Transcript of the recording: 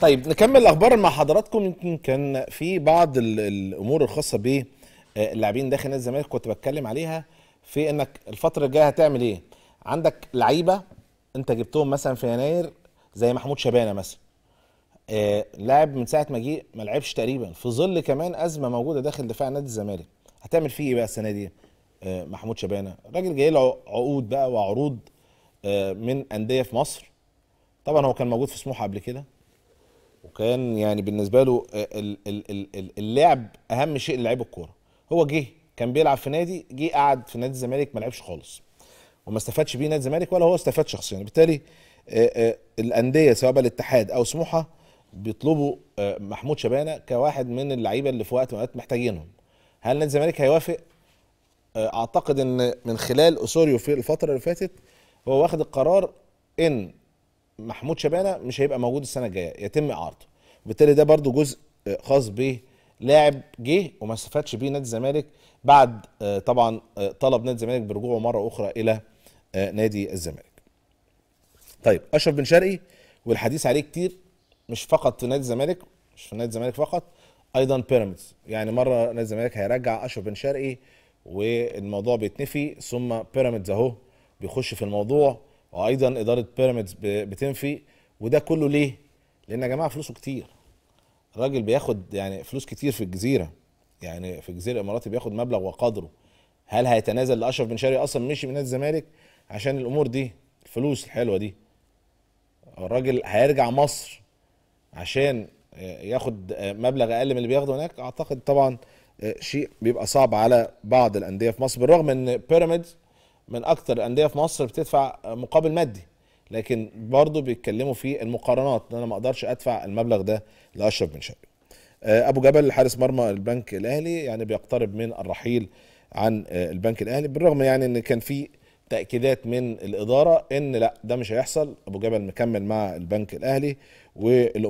طيب نكمل الاخبار مع حضراتكم يمكن كان في بعض الامور الخاصه باللاعبين داخل نادي الزمالك كنت بتكلم عليها في انك الفتره الجايه هتعمل ايه عندك لعيبه انت جبتهم مثلا في يناير زي محمود شبانه مثلا آه لاعب من ساعه ما جه ما لعبش تقريبا في ظل كمان ازمه موجوده داخل دفاع نادي الزمالك هتعمل فيه ايه بقى السنه دي آه محمود شبانه راجل جاي له عقود بقى وعروض آه من انديه في مصر طبعا هو كان موجود في سموحه قبل كده وكان يعني بالنسبه له آه، اللعب اهم شيء لعيب الكوره هو جه كان بيلعب في نادي جه قعد في نادي الزمالك ما لعبش خالص وما استفادش بيه نادي الزمالك ولا هو استفاد شخصيا بالتالي آه، آه، الانديه سواء الاتحاد او سموحه بيطلبوا محمود شبانه كواحد من اللعيبه اللي في وقت من الاوقات محتاجينهم هل نادي الزمالك هيوافق اعتقد ان من خلال اسوريو في الفتره اللي فاتت هو واخد القرار ان محمود شبانه مش هيبقى موجود السنه الجايه يتم اعارته وبالتالي ده برضو جزء آه، خاص به لاعب جه وما استفادش بيه نادي الزمالك بعد آه، طبعا آه، طلب نادي الزمالك برجوعه مره اخرى الى نادي الزمالك. طيب اشرف بن شرقي والحديث عليه كتير مش فقط في نادي الزمالك مش في نادي الزمالك فقط ايضا بيراميدز يعني مره نادي الزمالك هيرجع اشرف بن شرقي والموضوع بيتنفي ثم بيراميدز اهو بيخش في الموضوع وايضا اداره بيراميدز بتنفي وده كله ليه؟ لان يا جماعه فلوسه كتير الراجل بياخد يعني فلوس كتير في الجزيره يعني في الجزيره الاماراتي بياخد مبلغ وقدره هل هيتنازل لاشرف بن شرقي اصلا مشي من نادي الزمالك عشان الامور دي الفلوس الحلوه دي الراجل هيرجع مصر عشان ياخد مبلغ اقل من اللي بياخده هناك اعتقد طبعا شيء بيبقى صعب على بعض الانديه في مصر بالرغم ان بيراميدز من اكتر الانديه في مصر بتدفع مقابل مادي لكن برضه بيتكلموا في المقارنات ان انا ما اقدرش ادفع المبلغ ده لاشرف بن شرقي آه، ابو جبل حارس مرمى البنك الاهلي يعني بيقترب من الرحيل عن آه، البنك الاهلي بالرغم يعني ان كان في تاكيدات من الاداره ان لا ده مش هيحصل ابو جبل مكمل مع البنك الاهلي وال